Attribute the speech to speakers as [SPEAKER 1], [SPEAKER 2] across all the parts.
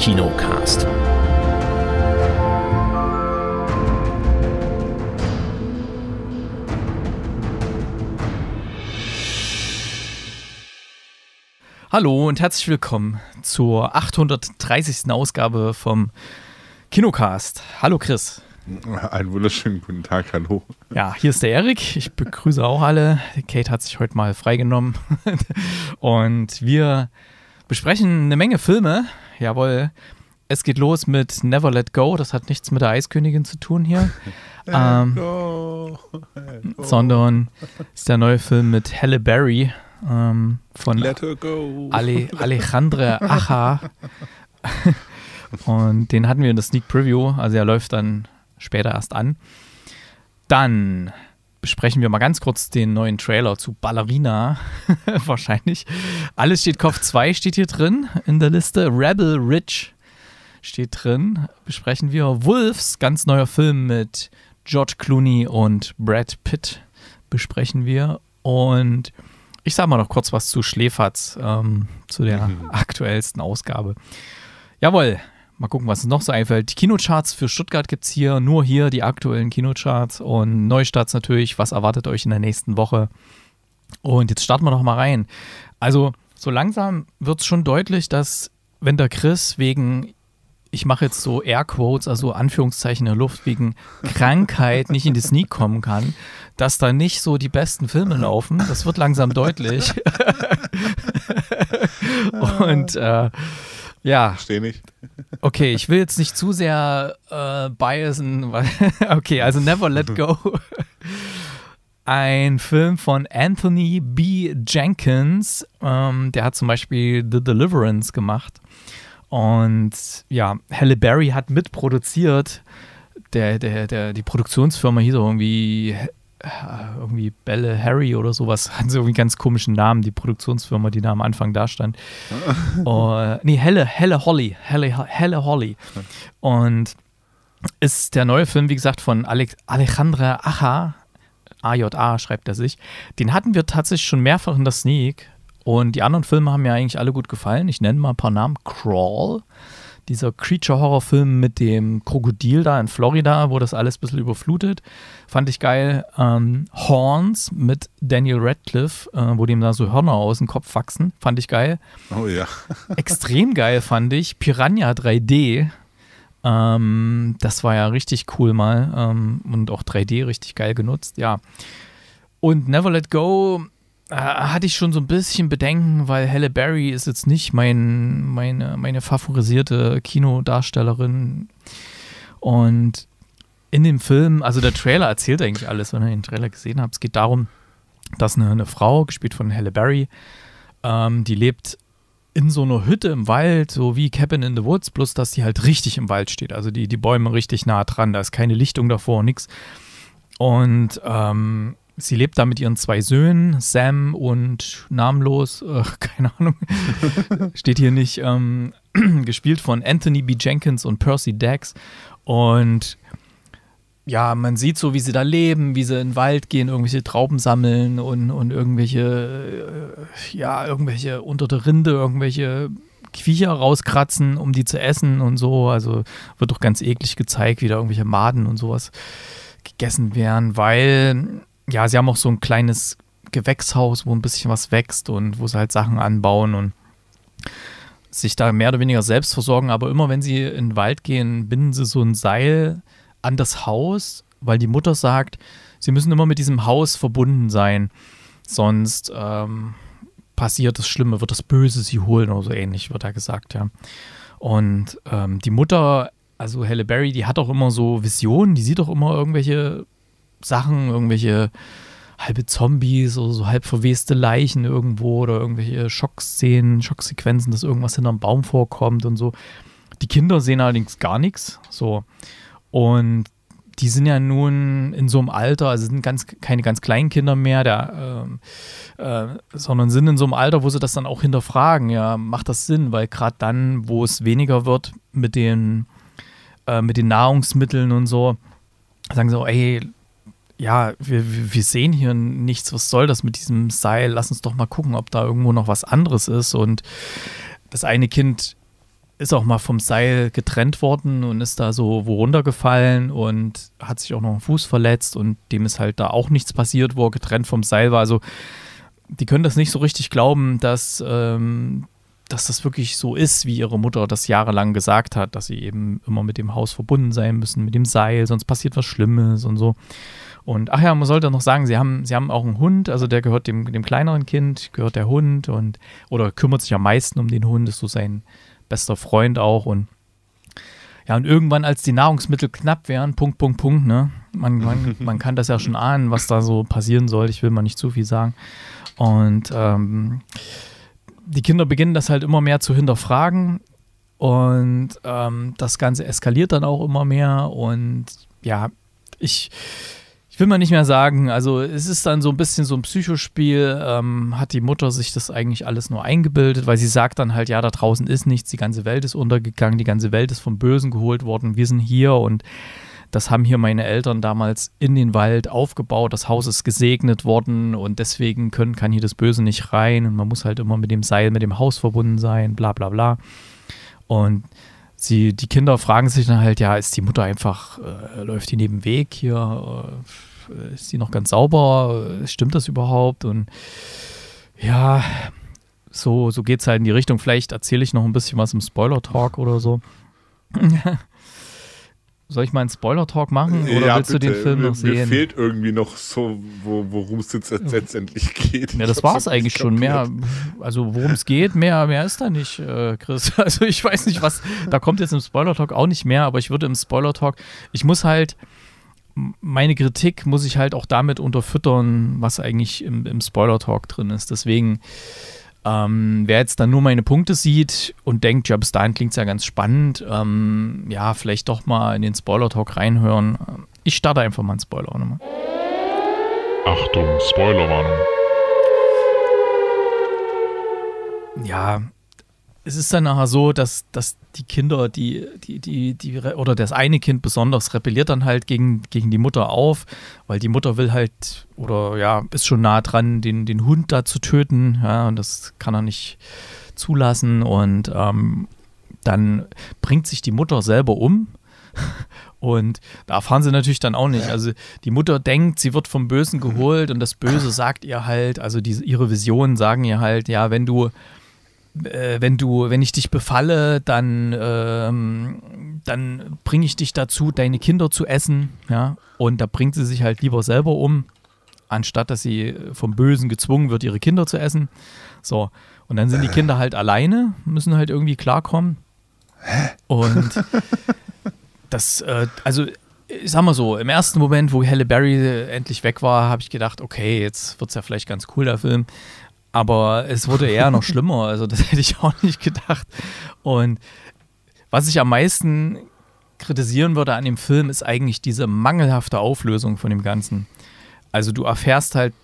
[SPEAKER 1] Kinocast. Hallo und herzlich willkommen zur 830. Ausgabe vom Kinocast. Hallo Chris.
[SPEAKER 2] Einen wunderschönen guten Tag, hallo. Ja,
[SPEAKER 1] hier ist der Erik. Ich begrüße auch alle. Kate hat sich heute mal freigenommen. Und wir besprechen eine Menge Filme. Jawohl. Es geht los mit Never Let Go. Das hat nichts mit der Eiskönigin zu tun hier. ähm, go, go. Sondern ist der neue Film mit Halle Berry ähm, von Ale Alejandre Acha. Und den hatten wir in der Sneak Preview. Also er läuft dann später erst an. Dann besprechen wir mal ganz kurz den neuen Trailer zu Ballerina. Wahrscheinlich. Alles steht Kopf 2 steht hier drin in der Liste. Rebel Rich steht drin. Besprechen wir Wolves, ganz neuer Film mit George Clooney und Brad Pitt. Besprechen wir. Und ich sage mal noch kurz was zu Schläferz, ähm, zu der mhm. aktuellsten Ausgabe. Jawohl, Mal gucken, was noch so einfällt. Die Kinocharts für Stuttgart gibt es hier, nur hier die aktuellen Kinocharts und Neustarts natürlich. Was erwartet euch in der nächsten Woche? Und jetzt starten wir noch mal rein. Also, so langsam wird es schon deutlich, dass, wenn der Chris wegen ich mache jetzt so Airquotes, also Anführungszeichen in der Luft, wegen Krankheit nicht in die Sneak kommen kann, dass da nicht so die besten Filme laufen. Das wird langsam deutlich. Und äh, ja. Verstehe nicht. Okay, ich will jetzt nicht zu sehr äh, biasen. Weil, okay, also Never Let Go. Ein Film von Anthony B. Jenkins. Ähm, der hat zum Beispiel The Deliverance gemacht. Und ja, Halle Berry hat mitproduziert. Der, der, der, die Produktionsfirma hieß auch irgendwie äh, irgendwie Belle Harry oder sowas, hatten sie irgendwie ganz komischen Namen, die Produktionsfirma, die da am Anfang da stand. uh, nee, Helle, Helle Holly, Helle, Helle Holly. Und ist der neue Film, wie gesagt, von Alec, Alejandra Aja, A-J-A schreibt er sich. Den hatten wir tatsächlich schon mehrfach in der Sneak. Und die anderen Filme haben mir eigentlich alle gut gefallen. Ich nenne mal ein paar Namen. Crawl, dieser Creature-Horror-Film mit dem Krokodil da in Florida, wo das alles ein bisschen überflutet, fand ich geil. Ähm, Horns mit Daniel Radcliffe, äh, wo dem da so Hörner aus dem Kopf wachsen, fand ich geil.
[SPEAKER 2] Oh ja. Extrem
[SPEAKER 1] geil fand ich Piranha 3D. Ähm, das war ja richtig cool mal ähm, und auch 3D richtig geil genutzt, ja. Und Never Let Go äh, hatte ich schon so ein bisschen Bedenken, weil Halle Berry ist jetzt nicht mein, meine, meine favorisierte Kinodarstellerin. Und in dem Film, also der Trailer erzählt eigentlich alles, wenn ihr den Trailer gesehen habt. Es geht darum, dass eine, eine Frau, gespielt von Halle Berry, ähm, die lebt in so einer Hütte im Wald, so wie Cabin in the Woods, bloß dass die halt richtig im Wald steht. Also die, die Bäume richtig nah dran, da ist keine Lichtung davor, nichts. Und ähm, Sie lebt da mit ihren zwei Söhnen, Sam und namenlos, äh, keine Ahnung, steht hier nicht, ähm, gespielt von Anthony B. Jenkins und Percy Dax. Und ja, man sieht so, wie sie da leben, wie sie in den Wald gehen, irgendwelche Trauben sammeln und, und irgendwelche, äh, ja, irgendwelche unter der Rinde, irgendwelche Viecher rauskratzen, um die zu essen und so. Also wird doch ganz eklig gezeigt, wie da irgendwelche Maden und sowas gegessen werden, weil ja, sie haben auch so ein kleines Gewächshaus, wo ein bisschen was wächst und wo sie halt Sachen anbauen und sich da mehr oder weniger selbst versorgen. Aber immer wenn sie in den Wald gehen, binden sie so ein Seil an das Haus, weil die Mutter sagt, sie müssen immer mit diesem Haus verbunden sein. Sonst ähm, passiert das Schlimme, wird das Böse sie holen oder so ähnlich, wird da gesagt, ja. Und ähm, die Mutter, also Halle Berry, die hat auch immer so Visionen, die sieht auch immer irgendwelche Sachen, irgendwelche halbe Zombies oder so halb verweste Leichen irgendwo oder irgendwelche Schockszenen, Schocksequenzen, dass irgendwas hinterm Baum vorkommt und so. Die Kinder sehen allerdings gar nichts. So. Und die sind ja nun in so einem Alter, also sind ganz, keine ganz kleinen Kinder mehr, der, äh, äh, sondern sind in so einem Alter, wo sie das dann auch hinterfragen. Ja, macht das Sinn? Weil gerade dann, wo es weniger wird mit den, äh, mit den Nahrungsmitteln und so, sagen sie so, ey, ja, wir, wir sehen hier nichts, was soll das mit diesem Seil? Lass uns doch mal gucken, ob da irgendwo noch was anderes ist. Und das eine Kind ist auch mal vom Seil getrennt worden und ist da so wo runtergefallen und hat sich auch noch einen Fuß verletzt und dem ist halt da auch nichts passiert, wo er getrennt vom Seil war. Also die können das nicht so richtig glauben, dass, ähm, dass das wirklich so ist, wie ihre Mutter das jahrelang gesagt hat, dass sie eben immer mit dem Haus verbunden sein müssen, mit dem Seil, sonst passiert was Schlimmes und so. Und ach ja, man sollte noch sagen, sie haben, sie haben auch einen Hund, also der gehört dem, dem kleineren Kind, gehört der Hund und oder kümmert sich am meisten um den Hund, ist so sein bester Freund auch und ja, und irgendwann, als die Nahrungsmittel knapp wären, Punkt, Punkt, Punkt, ne? Man, man, man kann das ja schon ahnen, was da so passieren soll. Ich will mal nicht zu viel sagen. Und ähm, die Kinder beginnen das halt immer mehr zu hinterfragen. Und ähm, das Ganze eskaliert dann auch immer mehr. Und ja, ich will man nicht mehr sagen. Also es ist dann so ein bisschen so ein Psychospiel. Ähm, hat die Mutter sich das eigentlich alles nur eingebildet, weil sie sagt dann halt, ja, da draußen ist nichts, die ganze Welt ist untergegangen, die ganze Welt ist vom Bösen geholt worden, wir sind hier und das haben hier meine Eltern damals in den Wald aufgebaut, das Haus ist gesegnet worden und deswegen können, kann hier das Böse nicht rein und man muss halt immer mit dem Seil, mit dem Haus verbunden sein, bla bla bla. Und sie, die Kinder fragen sich dann halt, ja, ist die Mutter einfach, äh, läuft die neben Weg hier? Äh, äh, ist die noch ganz sauber? Äh, stimmt das überhaupt? Und ja, so, so geht es halt in die Richtung. Vielleicht erzähle ich noch ein bisschen was im Spoiler-Talk oder so. Soll ich mal einen Spoiler-Talk machen oder ja, willst bitte. du den Film noch mir, noch sehen? Mir fehlt
[SPEAKER 2] irgendwie noch so, wo, worum es jetzt letztendlich geht. Ja, das war es eigentlich schon.
[SPEAKER 1] Mehr, also worum es geht, mehr, mehr ist da nicht, äh, Chris. Also ich weiß nicht, was, da kommt jetzt im Spoiler-Talk auch nicht mehr, aber ich würde im Spoiler-Talk, ich muss halt, meine Kritik muss ich halt auch damit unterfüttern, was eigentlich im, im Spoiler-Talk drin ist. Deswegen, ähm, wer jetzt dann nur meine Punkte sieht und denkt, ja, bis dahin klingt es ja ganz spannend, ähm, ja, vielleicht doch mal in den Spoiler-Talk reinhören. Ich starte einfach mal einen Spoiler nochmal. Achtung, Spoilerwarnung. Ja, es ist dann nachher so, dass, dass die Kinder, die, die, die, die, oder das eine Kind besonders rebelliert dann halt gegen, gegen die Mutter auf, weil die Mutter will halt, oder ja, ist schon nah dran, den, den Hund da zu töten, ja, und das kann er nicht zulassen. Und ähm, dann bringt sich die Mutter selber um. Und da erfahren sie natürlich dann auch nicht. Also die Mutter denkt, sie wird vom Bösen mhm. geholt und das Böse sagt ihr halt, also die, ihre Visionen sagen ihr halt, ja, wenn du äh, wenn du, wenn ich dich befalle, dann, ähm, dann bringe ich dich dazu, deine Kinder zu essen, ja. Und da bringt sie sich halt lieber selber um, anstatt dass sie vom Bösen gezwungen wird, ihre Kinder zu essen. So. Und dann sind die Kinder halt alleine, müssen halt irgendwie klarkommen. Hä? Und das, äh, also ich sag mal so, im ersten Moment, wo Halle Berry endlich weg war, habe ich gedacht, okay, jetzt wird es ja vielleicht ganz cool, der Film. Aber es wurde eher noch schlimmer, also das hätte ich auch nicht gedacht. Und was ich am meisten kritisieren würde an dem Film, ist eigentlich diese mangelhafte Auflösung von dem Ganzen. Also du erfährst halt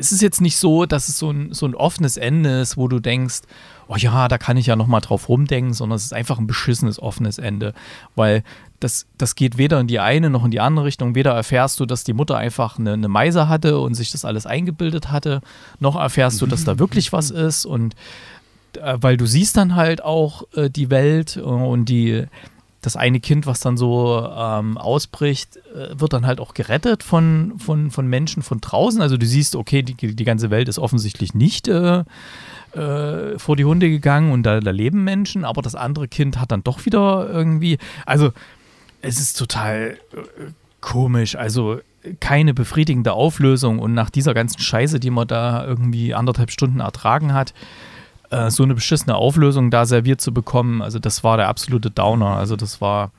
[SPEAKER 1] es ist jetzt nicht so, dass es so ein, so ein offenes Ende ist, wo du denkst, oh ja, da kann ich ja nochmal drauf rumdenken, sondern es ist einfach ein beschissenes offenes Ende, weil das, das geht weder in die eine noch in die andere Richtung. Weder erfährst du, dass die Mutter einfach eine, eine Meise hatte und sich das alles eingebildet hatte, noch erfährst du, dass da wirklich was ist und äh, weil du siehst dann halt auch äh, die Welt äh, und die das eine Kind, was dann so ähm, ausbricht, äh, wird dann halt auch gerettet von, von, von Menschen von draußen. Also du siehst, okay, die, die ganze Welt ist offensichtlich nicht äh, äh, vor die Hunde gegangen und da, da, leben Menschen, aber das andere Kind hat dann doch wieder irgendwie. Also es ist total äh, komisch. Also keine befriedigende Auflösung und nach dieser ganzen Scheiße, die man da irgendwie anderthalb Stunden ertragen hat, äh, so eine beschissene Auflösung da serviert zu bekommen, also das war der absolute Downer. Also das war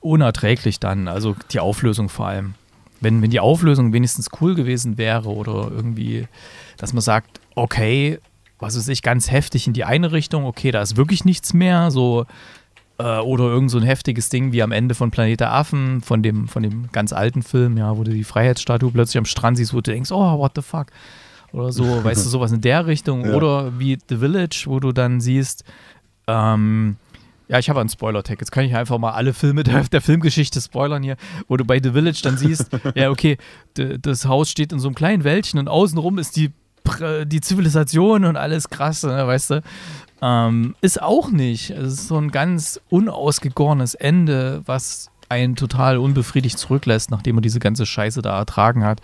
[SPEAKER 1] unerträglich dann, also die Auflösung vor allem. Wenn, wenn die Auflösung wenigstens cool gewesen wäre oder irgendwie, dass man sagt, okay, was ist ich, ganz heftig in die eine Richtung, okay, da ist wirklich nichts mehr, so äh, oder irgend so ein heftiges Ding wie am Ende von Planet der Affen, von dem, von dem ganz alten Film, ja, wo du die Freiheitsstatue plötzlich am Strand siehst, wo du denkst, oh, what the fuck oder so, weißt du, sowas in der Richtung. Ja. Oder wie The Village, wo du dann siehst, ähm, ja, ich habe einen Spoiler-Tag. Jetzt kann ich einfach mal alle Filme der, der, Filmgeschichte spoilern hier, wo du bei The Village dann siehst, ja, okay, das Haus steht in so einem kleinen Wäldchen und außenrum ist die, die Zivilisation und alles krass, ne, weißt du. Ähm, ist auch nicht. Also, es ist so ein ganz unausgegorenes Ende, was einen total unbefriedigt zurücklässt, nachdem man diese ganze Scheiße da ertragen hat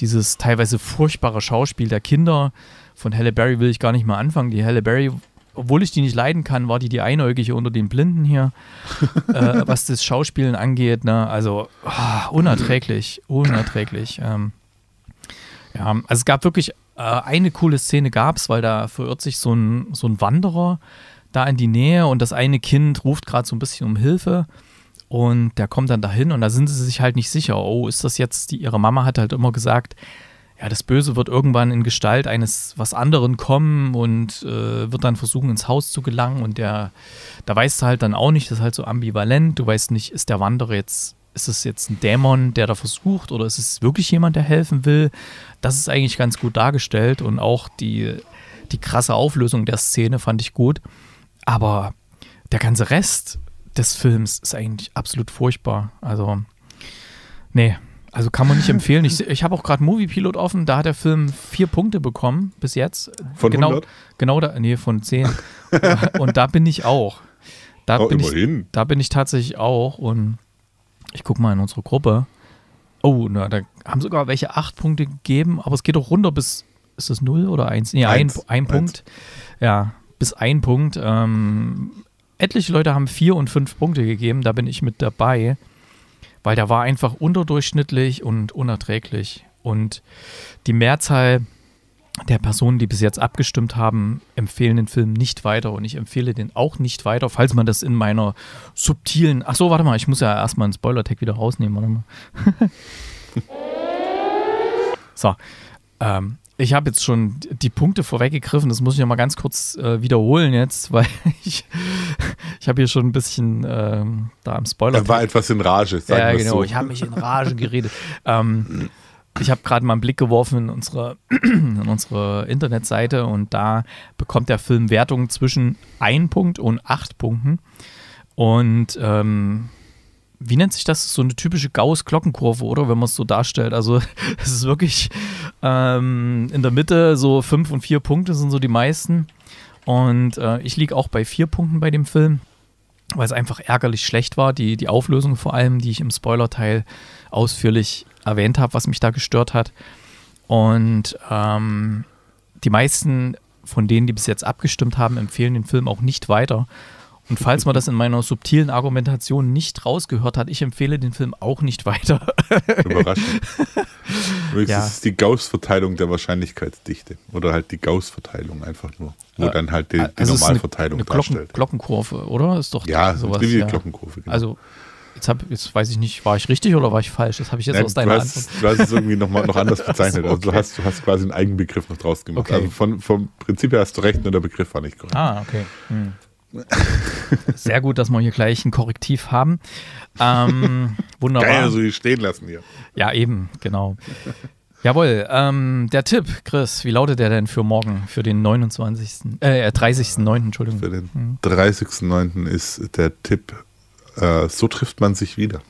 [SPEAKER 1] dieses teilweise furchtbare Schauspiel der Kinder. Von Halle Berry will ich gar nicht mal anfangen. Die Halle Berry, obwohl ich die nicht leiden kann, war die die Einäugige unter den Blinden hier, äh, was das Schauspielen angeht. Ne? Also oh, unerträglich, unerträglich. Ähm, ja, also es gab wirklich äh, eine coole Szene, gab's, weil da verirrt sich so ein, so ein Wanderer da in die Nähe und das eine Kind ruft gerade so ein bisschen um Hilfe. Und der kommt dann dahin und da sind sie sich halt nicht sicher. Oh, ist das jetzt die? Ihre Mama hat halt immer gesagt, ja, das Böse wird irgendwann in Gestalt eines was anderen kommen und äh, wird dann versuchen, ins Haus zu gelangen. Und der, da weißt du halt dann auch nicht, das ist halt so ambivalent. Du weißt nicht, ist der Wanderer jetzt, ist es jetzt ein Dämon, der da versucht oder ist es wirklich jemand, der helfen will? Das ist eigentlich ganz gut dargestellt und auch die, die krasse Auflösung der Szene fand ich gut. Aber der ganze Rest des Films ist eigentlich absolut furchtbar. Also, nee, also kann man nicht empfehlen. Ich, ich habe auch gerade Movie Pilot offen, da hat der Film vier Punkte bekommen bis jetzt. Von genau, 100? Genau da, nee, von zehn. und da bin ich auch. Da, oh, bin ich, da bin ich tatsächlich auch und ich gucke mal in unsere Gruppe. Oh, na, da haben sogar welche acht Punkte gegeben, aber es geht doch runter bis, ist das null oder eins? Nee, eins, ein, ein eins. Punkt. Ja, bis ein Punkt. Ähm, etliche Leute haben vier und fünf Punkte gegeben, da bin ich mit dabei, weil der war einfach unterdurchschnittlich und unerträglich. Und die Mehrzahl der Personen, die bis jetzt abgestimmt haben, empfehlen den Film nicht weiter und ich empfehle den auch nicht weiter, falls man das in meiner subtilen. Ach so, warte mal, ich muss ja erstmal einen Spoiler-Tag wieder rausnehmen. Warte mal. so. Ähm, ich habe jetzt schon die Punkte vorweggegriffen, das muss ich nochmal ganz kurz äh, wiederholen jetzt, weil ich, ich habe hier schon ein bisschen ähm, da
[SPEAKER 2] am Spoiler. Er war etwas in Rage, sagen Ja, genau, so. ich habe
[SPEAKER 1] mich in Rage geredet. ähm, ich habe gerade mal einen Blick geworfen in unsere, in unsere Internetseite und da bekommt der Film Wertungen zwischen 1 Punkt und 8 Punkten. Und ähm, wie nennt sich das? So eine typische Gauss-Glockenkurve, oder? Wenn man es so darstellt. Also es ist wirklich ähm, in der Mitte so fünf und vier Punkte sind so die meisten. Und äh, ich liege auch bei vier Punkten bei dem Film, weil es einfach ärgerlich schlecht war. Die, die Auflösung vor allem, die ich im Spoiler-Teil ausführlich erwähnt habe, was mich da gestört hat. Und ähm, die meisten von denen, die bis jetzt abgestimmt haben, empfehlen den Film auch nicht weiter. Und falls man das in meiner subtilen Argumentation nicht rausgehört hat, ich empfehle den Film auch nicht weiter. Überraschend.
[SPEAKER 2] Übrigens ja. ist die Gauss-Verteilung der Wahrscheinlichkeitsdichte. Oder halt die Gauss-Verteilung einfach nur. Wo ja. dann halt die, ah, also Normalverteilung ist eine, eine darstellt.
[SPEAKER 1] Glocken, Glockenkurve, oder? Ist doch ja, sowas. Ja, Glockenkurve. Genau. Also Jetzt, hab, jetzt weiß ich nicht, war ich richtig oder war ich falsch? Das habe ich jetzt Nein, aus deiner du hast, Antwort. Du hast es irgendwie noch, mal, noch anders bezeichnet. okay. Also du hast,
[SPEAKER 2] du hast quasi einen Eigenbegriff noch draus gemacht. Okay. Also von, vom Prinzip her hast du recht, nur der Begriff war nicht korrekt. Ah, okay. Hm.
[SPEAKER 1] Sehr gut, dass wir hier gleich ein Korrektiv haben. Ähm, wunderbar. Geil, also
[SPEAKER 2] stehen lassen hier.
[SPEAKER 1] Ja, eben, genau. Jawohl, ähm, der Tipp, Chris, wie lautet der denn für morgen, für den 29., äh, 30.9., äh, Entschuldigung.
[SPEAKER 2] Für den 30.9. Hm. ist der Tipp, äh, so trifft man sich wieder.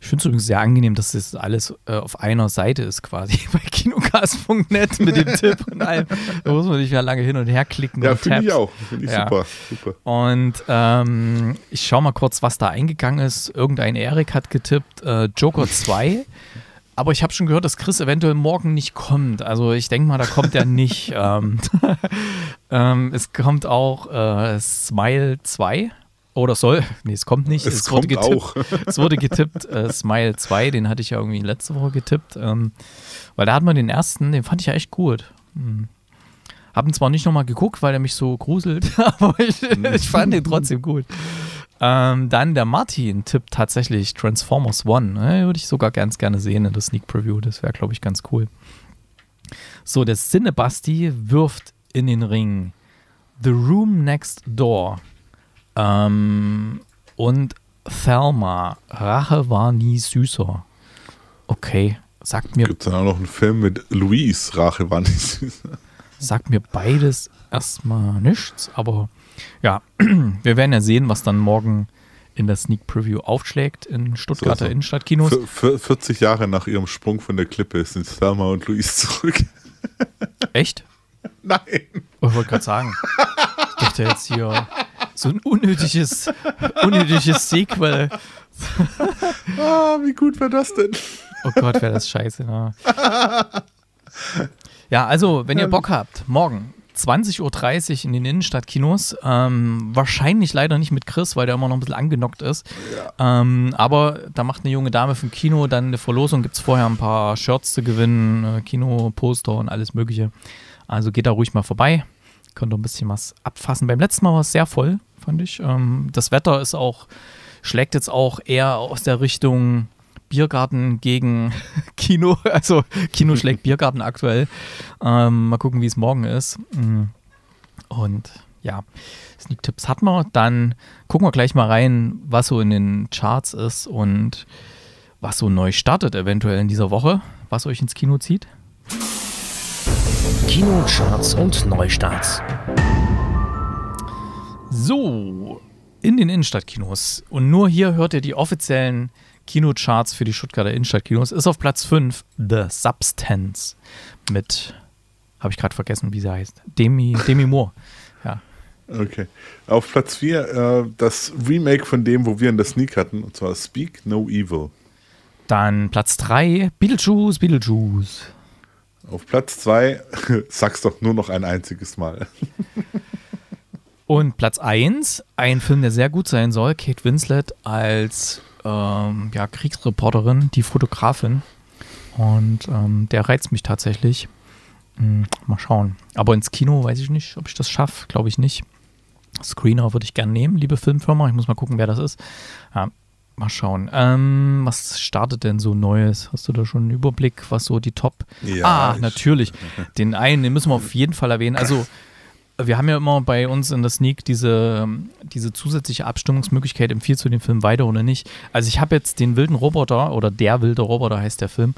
[SPEAKER 1] Ich finde es übrigens sehr angenehm, dass das alles äh, auf einer Seite ist quasi bei kinocast.net mit dem Tipp und allem. Da muss man nicht mehr lange hin und her klicken. Ja, finde ich auch. Finde ich ja. super, super. Und ähm, ich schaue mal kurz, was da eingegangen ist. Irgendein Erik hat getippt, äh, Joker 2. Aber ich habe schon gehört, dass Chris eventuell morgen nicht kommt. Also ich denke mal, da kommt er nicht. Ähm, ähm, es kommt auch äh, Smile 2 oder oh, soll, nee, es kommt nicht. Es, es kommt wurde getippt, auch. es wurde getippt, äh, Smile 2, den hatte ich ja irgendwie letzte Woche getippt, ähm, weil da hat man den ersten, den fand ich ja echt gut. Hm. Haben zwar nicht nochmal geguckt, weil er mich so gruselt, aber ich, ich fand den trotzdem gut. Ähm, dann der Martin tippt tatsächlich Transformers One. Äh, Würde ich sogar ganz gerne sehen in der Sneak Preview. Das wäre, glaube ich, ganz cool. So, der Cinebasti wirft in den Ring The Room Next Door. Ähm, und Thelma, Rache war nie süßer.
[SPEAKER 2] Okay, sagt mir. Gibt es dann auch noch einen Film mit Louise, Rache war nie süßer?
[SPEAKER 1] Sagt mir beides erstmal nichts, aber ja, wir werden ja sehen, was dann morgen in der Sneak Preview aufschlägt in Stuttgarter so, so. Innenstadtkinos.
[SPEAKER 2] 40 Jahre nach ihrem Sprung von der Klippe sind Thelma und Louise zurück. Echt?
[SPEAKER 1] Nein. Ich wollte gerade sagen. Ich dachte jetzt hier so ein unnötiges, unnötiges Sequel.
[SPEAKER 2] ah, wie gut wäre das denn? oh Gott, wäre das scheiße. Ne?
[SPEAKER 1] ja, also, wenn ihr ähm. Bock habt, morgen 20.30 Uhr in den Innenstadtkinos. Ähm, wahrscheinlich leider nicht mit Chris, weil der immer noch ein bisschen angenockt ist. Ja. Ähm, aber da macht eine junge Dame vom Kino dann eine Verlosung. Gibt es vorher ein paar Shirts zu gewinnen, äh, Kinoposter und alles Mögliche. Also geht da ruhig mal vorbei. Könnt ihr ein bisschen was abfassen. Beim letzten Mal war es sehr voll fand ich. Ähm, das Wetter ist auch, schlägt jetzt auch eher aus der Richtung Biergarten gegen Kino. Also Kino schlägt Biergarten aktuell. Ähm, mal gucken, wie es morgen ist. Mhm. Und ja, Sneak-Tipps hatten wir. Dann gucken wir gleich mal rein, was so in den Charts ist und was so neu startet eventuell in dieser Woche, was euch ins Kino zieht. Kino, Charts und Neustarts. So, in den Innenstadtkinos. Und nur hier hört ihr die offiziellen Kinocharts für die Stuttgarter Innenstadtkinos. Ist auf Platz 5 The Substance mit, habe ich gerade vergessen, wie sie heißt, Demi, Demi Moore. Ja.
[SPEAKER 2] Okay. Auf Platz 4 äh, das Remake von dem, wo wir in der Sneak hatten, und zwar Speak No Evil. Dann
[SPEAKER 1] Platz 3 Beetlejuice, Beetlejuice.
[SPEAKER 2] Auf Platz 2 sag's doch nur noch ein einziges Mal.
[SPEAKER 1] Und Platz 1, ein Film, der sehr gut sein soll, Kate Winslet als ähm, ja, Kriegsreporterin, die Fotografin. Und ähm, der reizt mich tatsächlich. Hm, mal schauen. Aber ins Kino weiß ich nicht, ob ich das schaffe. Glaube ich nicht. Screener würde ich gerne nehmen, liebe Filmfirma. Ich muss mal gucken, wer das ist. Ja, mal schauen. Ähm, was startet denn so Neues? Hast du da schon einen Überblick, was so die Top. Ja, ah, natürlich. Den einen, den müssen wir auf jeden Fall erwähnen. Also wir haben ja immer bei uns in der Sneak diese, ähm, diese zusätzliche Abstimmungsmöglichkeit, empfiehlst du den Film weiter oder nicht? Also ich habe jetzt den wilden Roboter oder der wilde Roboter heißt der Film,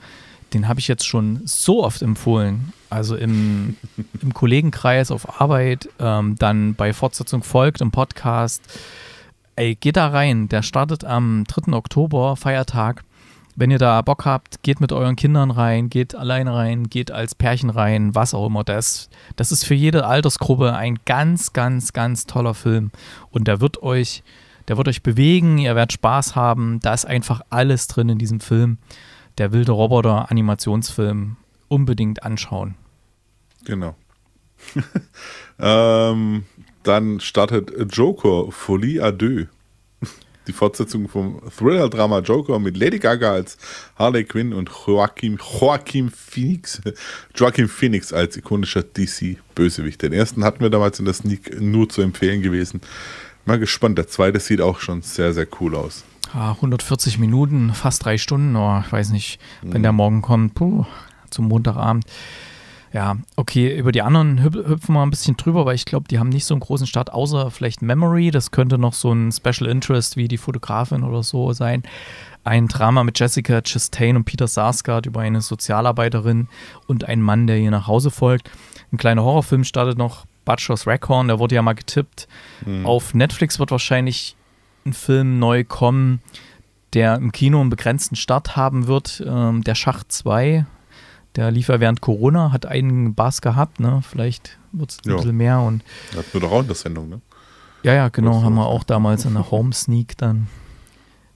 [SPEAKER 1] den habe ich jetzt schon so oft empfohlen. Also im, im Kollegenkreis, auf Arbeit, ähm, dann bei Fortsetzung folgt, im Podcast. Ey, geht da rein. Der startet am 3. Oktober, Feiertag. Wenn ihr da Bock habt, geht mit euren Kindern rein, geht allein rein, geht als Pärchen rein, was auch immer. Das, das ist für jede Altersgruppe ein ganz, ganz, ganz toller Film. Und der wird euch, der wird euch bewegen, ihr werdet Spaß haben. Da ist einfach alles drin in diesem Film. Der wilde Roboter Animationsfilm unbedingt anschauen.
[SPEAKER 2] Genau. ähm, dann startet Joker Folie à deux die Fortsetzung vom Thriller-Drama Joker mit Lady Gaga als Harley Quinn und Joaquin, Joaquin Phoenix, Joaquin Phoenix als ikonischer DC-Bösewicht. Den ersten hatten wir damals in der Sneak nur zu empfehlen gewesen. Mal gespannt. Der zweite sieht auch schon sehr, sehr cool aus.
[SPEAKER 1] 140 ah, Minuten, fast drei Stunden. Oh, ich weiß nicht, wenn mhm. der morgen kommt, puh, zum Montagabend. Ja, okay, über die anderen hüp hüpfen wir ein bisschen drüber, weil ich glaube, die haben nicht so einen großen Start, außer vielleicht Memory. Das könnte noch so ein Special Interest wie die Fotografin oder so sein. Ein Drama mit Jessica Chastain und Peter Sarsgaard über eine Sozialarbeiterin und einen Mann, der ihr nach Hause folgt. Ein kleiner Horrorfilm startet noch, Butcher's Record, der wurde ja mal getippt. Mhm. Auf Netflix wird wahrscheinlich ein Film neu kommen, der im Kino einen begrenzten Start haben wird. Ähm, der Schacht 2 der lief ja während Corona, hat einen Bass gehabt, ne? Vielleicht wird es ein jo. bisschen mehr. Und
[SPEAKER 2] das wird auch eine Sendung, ne?
[SPEAKER 1] Ja, ja, genau, haben wir auch damals in der Home Sneak dann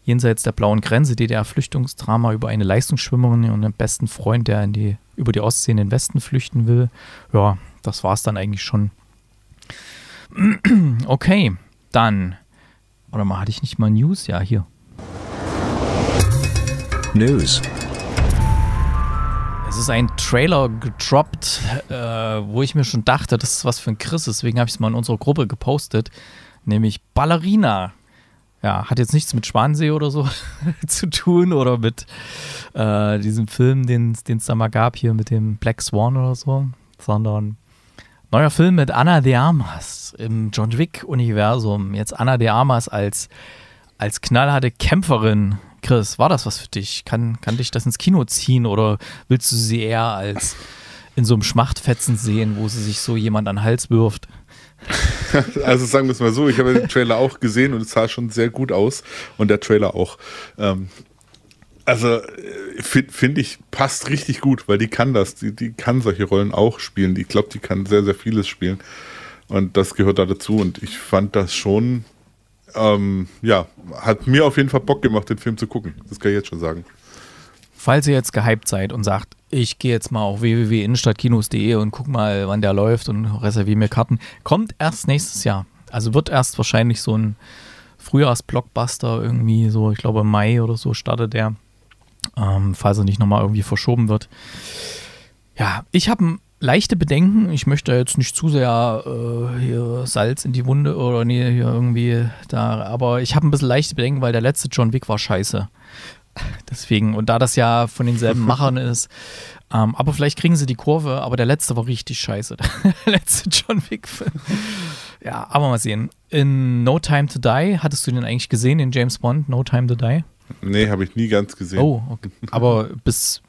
[SPEAKER 1] jenseits der blauen Grenze DDR-Flüchtungsdrama über eine Leistungsschwimmerin und einen besten Freund, der in die, über die Ostsee in den Westen flüchten will. Ja, das war es dann eigentlich schon. Okay, dann. Warte mal, hatte ich nicht mal News? Ja, hier. News. Es ist ein Trailer gedroppt, äh, wo ich mir schon dachte, das ist was für ein Chris. Deswegen habe ich es mal in unserer Gruppe gepostet, nämlich Ballerina. Ja, hat jetzt nichts mit Schwansee oder so zu tun oder mit äh, diesem Film, den es da mal gab, hier mit dem Black Swan oder so, sondern neuer Film mit Anna de Armas im John Wick-Universum. Jetzt Anna de Armas als, als knallharte Kämpferin Chris, war das was für dich? Kann, kann dich das ins Kino ziehen oder willst du sie eher als in so einem Schmachtfetzen sehen, wo sie sich so jemand an den Hals wirft?
[SPEAKER 2] Also sagen wir es mal so, ich habe den Trailer auch gesehen und es sah schon sehr gut aus und der Trailer auch. Ähm, also äh, finde find ich, passt richtig gut, weil die kann das, die, die kann solche Rollen auch spielen. Ich glaube, die kann sehr, sehr vieles spielen und das gehört da dazu und ich fand das schon ähm, ja, hat mir auf jeden Fall Bock gemacht, den Film zu gucken. Das kann ich jetzt schon sagen.
[SPEAKER 1] Falls ihr jetzt gehypt seid und sagt, ich gehe jetzt mal auf www.innenstadtkinos.de und guck mal, wann der läuft und reserviere mir Karten, kommt erst nächstes Jahr. Also wird erst wahrscheinlich so ein Frühjahrsblockbuster irgendwie so, ich glaube Mai oder so startet der, ähm, falls er nicht nochmal irgendwie verschoben wird. Ja, ich habe leichte Bedenken. Ich möchte jetzt nicht zu sehr äh, hier Salz in die Wunde oder nee, hier irgendwie da. Aber ich habe ein bisschen leichte Bedenken, weil der letzte John Wick war scheiße. Deswegen, und da das ja von denselben Machern ist, ähm, aber vielleicht kriegen sie die Kurve, aber der letzte war richtig scheiße. Der letzte John Wick-Film. Ja, aber mal sehen. In No Time to Die, hattest du den eigentlich gesehen, den James Bond, No Time to Die?
[SPEAKER 2] Nee, habe ich nie ganz gesehen. Oh, okay.
[SPEAKER 1] aber bis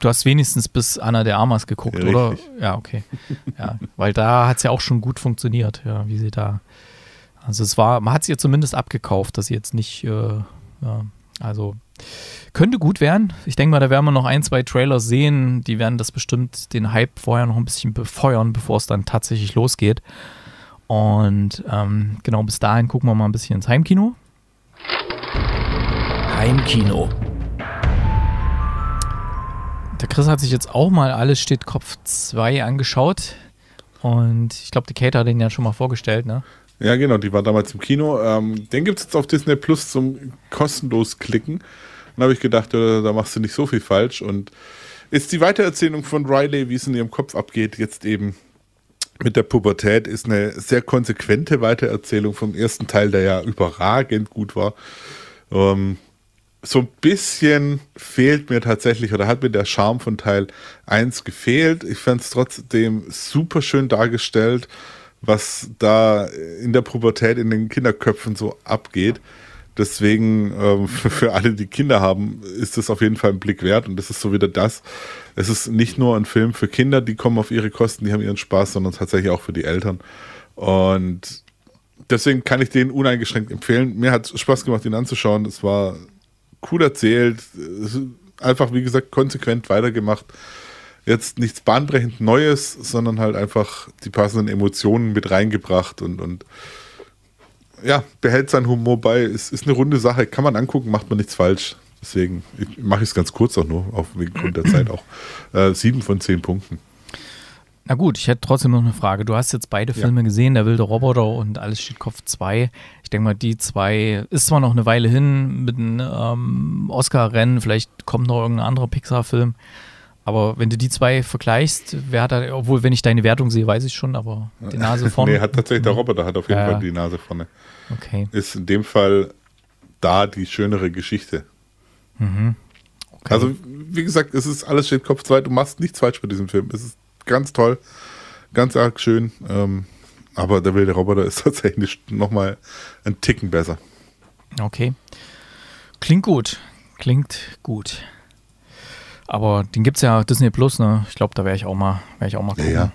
[SPEAKER 1] Du hast wenigstens bis Anna der Amas geguckt, Richtig. oder? Ja, okay. Ja, weil da hat es ja auch schon gut funktioniert, ja, wie sie da. Also es war, man hat es ihr zumindest abgekauft, dass sie jetzt nicht, äh, ja, also könnte gut werden. Ich denke mal, da werden wir noch ein, zwei Trailer sehen. Die werden das bestimmt den Hype vorher noch ein bisschen befeuern, bevor es dann tatsächlich losgeht. Und ähm, genau bis dahin gucken wir mal ein bisschen ins Heimkino. Heimkino. Der Chris hat sich jetzt auch mal alles steht Kopf 2 angeschaut. Und ich glaube, die Kate hat ihn ja schon mal vorgestellt, ne?
[SPEAKER 2] Ja, genau, die war damals im Kino. Ähm, den gibt es jetzt auf Disney Plus zum kostenlos klicken. Dann habe ich gedacht, ja, äh, da machst du nicht so viel falsch. Und ist die Weitererzählung von Riley, wie es in ihrem Kopf abgeht, jetzt eben mit der Pubertät, ist eine sehr konsequente Weitererzählung vom ersten Teil, der ja überragend gut war. Ähm, so ein bisschen fehlt mir tatsächlich oder hat mir der Charme von Teil 1 gefehlt. Ich fand es trotzdem super schön dargestellt, was da in der Pubertät in den Kinderköpfen so abgeht. Deswegen ähm, für alle, die Kinder haben, ist das auf jeden Fall ein Blick wert. Und das ist so wieder das. Es ist nicht nur ein Film für Kinder, die kommen auf ihre Kosten, die haben ihren Spaß, sondern tatsächlich auch für die Eltern. Und deswegen kann ich den uneingeschränkt empfehlen. Mir hat es Spaß gemacht, ihn anzuschauen. Es war cool erzählt, einfach wie gesagt konsequent weitergemacht. Jetzt nichts bahnbrechend Neues, sondern halt einfach die passenden Emotionen mit reingebracht und, und ja, behält seinen Humor bei. Ist, ist eine runde Sache, kann man angucken, macht man nichts falsch. Deswegen mache ich es ganz kurz auch nur, auf, wegen Grund der Zeit auch. Äh, sieben von zehn Punkten.
[SPEAKER 1] Na gut, ich hätte trotzdem noch eine Frage. Du hast jetzt beide ja. Filme gesehen, Der wilde Roboter und Alles steht Kopf 2 ich denke mal, die zwei ist zwar noch eine Weile hin mit einem ähm, Oscar-Rennen, vielleicht kommt noch irgendein anderer Pixar-Film. Aber wenn du die zwei vergleichst, wer hat da, obwohl, wenn ich deine Wertung sehe, weiß ich schon, aber die Nase vorne. nee, hat tatsächlich der mhm. Roboter hat auf jeden ja. Fall
[SPEAKER 2] die Nase vorne. Okay. Ist in dem Fall da die schönere Geschichte. Mhm. Okay. Also, wie gesagt, es ist alles steht Kopf 2. Du machst nichts falsch bei diesem Film. Es ist ganz toll, ganz arg schön. Ähm, aber der wilde Roboter ist tatsächlich nochmal ein Ticken besser.
[SPEAKER 1] Okay. Klingt gut. Klingt gut. Aber den gibt es ja Disney Plus, ne? Ich glaube, da wäre ich auch mal, wäre ich auch mal gucken. Ja, ja.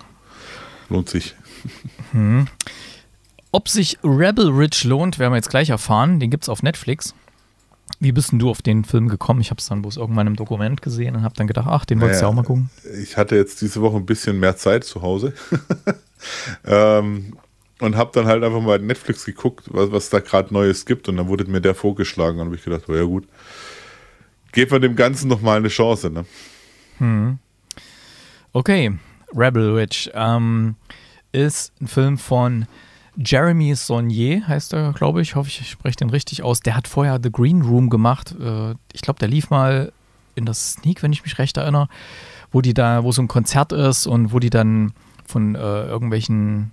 [SPEAKER 1] Lohnt sich. Hm. Ob sich Rebel Rich lohnt, werden wir jetzt gleich erfahren. Den gibt es auf Netflix. Wie bist denn du auf den Film gekommen? Ich habe es dann bloß irgendwann im Dokument gesehen und habe dann gedacht, ach, den naja, wolltest du ja auch mal gucken.
[SPEAKER 2] Ich hatte jetzt diese Woche ein bisschen mehr Zeit zu Hause ähm, und habe dann halt einfach mal Netflix geguckt, was, was da gerade Neues gibt und dann wurde mir der vorgeschlagen und habe ich gedacht, oh, ja gut, gebt man dem Ganzen noch mal eine Chance. Ne?
[SPEAKER 1] Hm. Okay, Rebel Witch ähm, ist ein Film von Jeremy Saunier heißt er, glaube ich. Hoffe ich, ich spreche den richtig aus. Der hat vorher The Green Room gemacht. Äh, ich glaube, der lief mal in das Sneak, wenn ich mich recht erinnere, wo die da, wo so ein Konzert ist und wo die dann von äh, irgendwelchen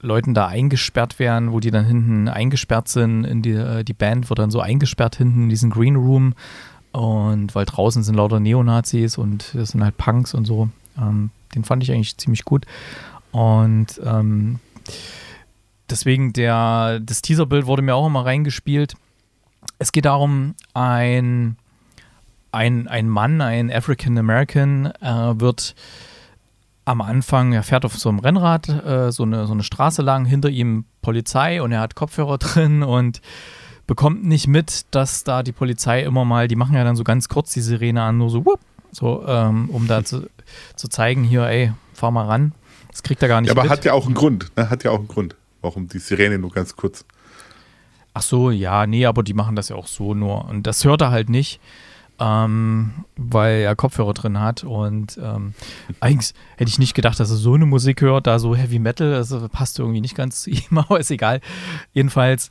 [SPEAKER 1] Leuten da eingesperrt werden, wo die dann hinten eingesperrt sind, in die, äh, die Band wird dann so eingesperrt hinten in diesen Green Room und weil draußen sind lauter Neonazis und das sind halt Punks und so. Ähm, den fand ich eigentlich ziemlich gut und ähm, deswegen der, das Teaserbild wurde mir auch immer reingespielt. Es geht darum, ein, ein, ein Mann, ein African American, äh, wird am Anfang, er fährt auf so einem Rennrad äh, so, eine, so eine Straße lang, hinter ihm Polizei und er hat Kopfhörer drin und bekommt nicht mit, dass da die Polizei immer mal, die machen ja dann so ganz kurz die Sirene an, nur so, whoop, so ähm, um da zu, zu zeigen, hier, ey, fahr mal ran. Das kriegt er gar nicht ja, aber mit. hat ja
[SPEAKER 2] auch einen Grund, ne? hat ja auch einen Grund um die Sirene nur ganz kurz.
[SPEAKER 1] Ach so, ja, nee, aber die machen das ja auch so nur. Und das hört er halt nicht, ähm, weil er Kopfhörer drin hat. Und ähm, eigentlich hätte ich nicht gedacht, dass er so eine Musik hört, da so Heavy Metal, das also passt irgendwie nicht ganz zu ihm, aber ist egal. Jedenfalls